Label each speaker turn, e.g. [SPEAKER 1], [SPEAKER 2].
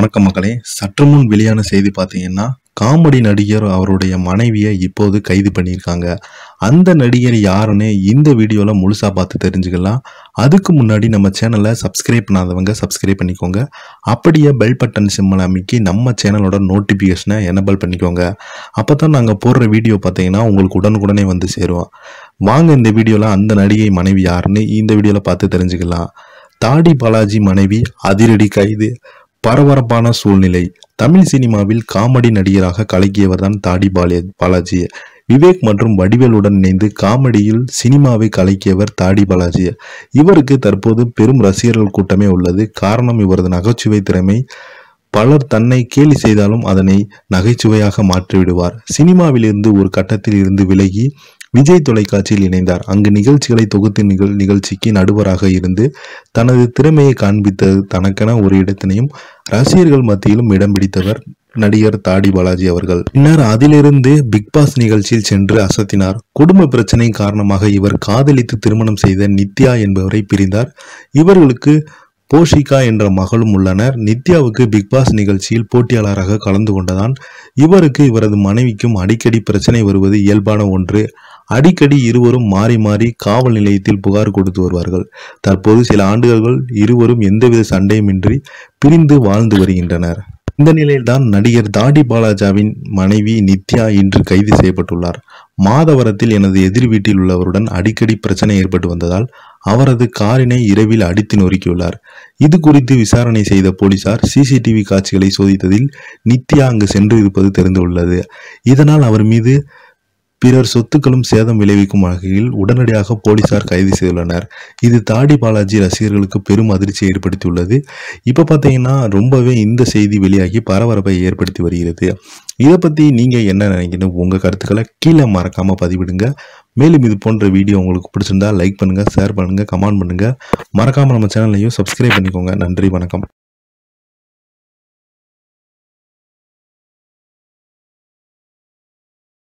[SPEAKER 1] வணக்கம் மக்களே சற்று முன் வெளியான செய்தி பார்த்தீங்கன்னா காமெடி நடிகர் அவருடைய மனைவியை இப்போது கைது பண்ணியிருக்காங்க அந்த நடிகர் யாருன்னு இந்த வீடியோவில் முழுசாக பார்த்து தெரிஞ்சுக்கலாம் அதுக்கு முன்னாடி நம்ம சேனலை சப்ஸ்கிரைப் பண்ணாதவங்க சப்ஸ்கிரைப் பண்ணிக்கோங்க அப்படியே பெல் பட்டன் சிம்மில் அமைக்கி நம்ம சேனலோட நோட்டிஃபிகேஷனை எனபிள் பண்ணிக்கோங்க அப்போ தான் நாங்கள் போடுற வீடியோ பார்த்தீங்கன்னா உங்களுக்கு உடனுக்குடனே வந்து சேருவோம் வாங்க இந்த வீடியோவில் அந்த நடிகை மனைவி யாருன்னு இந்த வீடியோவில் பார்த்து தெரிஞ்சுக்கலாம் தாடி பாலாஜி மனைவி அதிரடி கைது பரபரப்பான சூழ்நிலை தமிழ் சினிமாவில் காமெடி நடிகராக கலக்கியவர் தான் தாடி பாலிய பாலாஜி விவேக் மற்றும் வடிவேலுடன் இணைந்து காமெடியில் சினிமாவை கலக்கியவர் தாடி பாலாஜி இவருக்கு தற்போது பெரும் ரசிகர்கள் கூட்டமே உள்ளது காரணம் இவரது நகைச்சுவை திறமை பலர் தன்னை கேலி செய்தாலும் அதனை நகைச்சுவையாக மாற்றிவிடுவார் சினிமாவிலிருந்து ஒரு கட்டத்தில் இருந்து விலகி விஜய் தொலைக்காட்சியில் இணைந்தார் அங்கு நிகழ்ச்சிகளை தொகுத்து நிகழ் நிகழ்ச்சிக்கு நடுவராக இருந்து தனது திறமையை காண்பித்தது தனக்கென ஒரு இடத்தினையும் ரசிகர்கள் மத்தியிலும் இடம் பிடித்தவர் நடிகர் தாடி பாலாஜி அவர்கள் பின்னர் அதிலிருந்து பிக் பாஸ் நிகழ்ச்சியில் சென்று அசத்தினார் குடும்ப பிரச்சனை காரணமாக இவர் காதலித்து திருமணம் செய்த நித்யா என்பவரை பிரிந்தார் இவர்களுக்கு போஷிகா என்ற மகளும் உள்ளனர் நித்யாவுக்கு பிக் பாஸ் நிகழ்ச்சியில் போட்டியாளராக கலந்து கொண்டதான் இவருக்கு இவரது மனைவிக்கும் அடிக்கடி பிரச்சனை வருவது இயல்பான ஒன்று அடிக்கடி இருவரும் மாறி மாறி காவல் நிலையத்தில் புகார் கொடுத்து வருவார்கள் தற்போது சில ஆண்டுகள் இருவரும் எந்தவித சண்டையுமின்றி பிரிந்து வாழ்ந்து வருகின்றனர் இந்த நிலையில்தான் நடிகர் தாடி பாலாஜாவின் மனைவி நித்யா இன்று கைது செய்யப்பட்டுள்ளார் மாதவரத்தில் எனது எதிர் வீட்டில் உள்ளவருடன் அடிக்கடி பிரச்சனை ஏற்பட்டு வந்ததால் அவரது காரினை இரவில் அடித்து நொறுக்கியுள்ளார் இது குறித்து விசாரணை செய்த போலீசார் சிசிடிவி காட்சிகளை சோதித்ததில் நித்யா அங்கு சென்று இருப்பது தெரிந்துள்ளது இதனால் அவர் மீது பிறர் சொத்துக்களும் சேதம் விளைவிக்கும் வகையில் உடனடியாக போலீசார் கைது செய்துள்ளனர் இது தாடி பாலாஜி ரசிகர்களுக்கு பெரும் அதிர்ச்சியை ஏற்படுத்தியுள்ளது இப்போ பார்த்தீங்கன்னா ரொம்பவே இந்த செய்தி வெளியாகி பரபரப்பை ஏற்படுத்தி வருகிறது இதை பற்றி நீங்கள் என்ன நினைக்கணும் உங்கள் கருத்துக்களை கீழே மறக்காமல் பதிவிடுங்க மேலும் இது போன்ற வீடியோ உங்களுக்கு பிடிச்சிருந்தா லைக் பண்ணுங்கள் ஷேர் பண்ணுங்கள் கமெண்ட் பண்ணுங்கள் மறக்காமல் நம்ம சேனல்லையும் சப்ஸ்கிரைப் பண்ணிக்கோங்க நன்றி வணக்கம்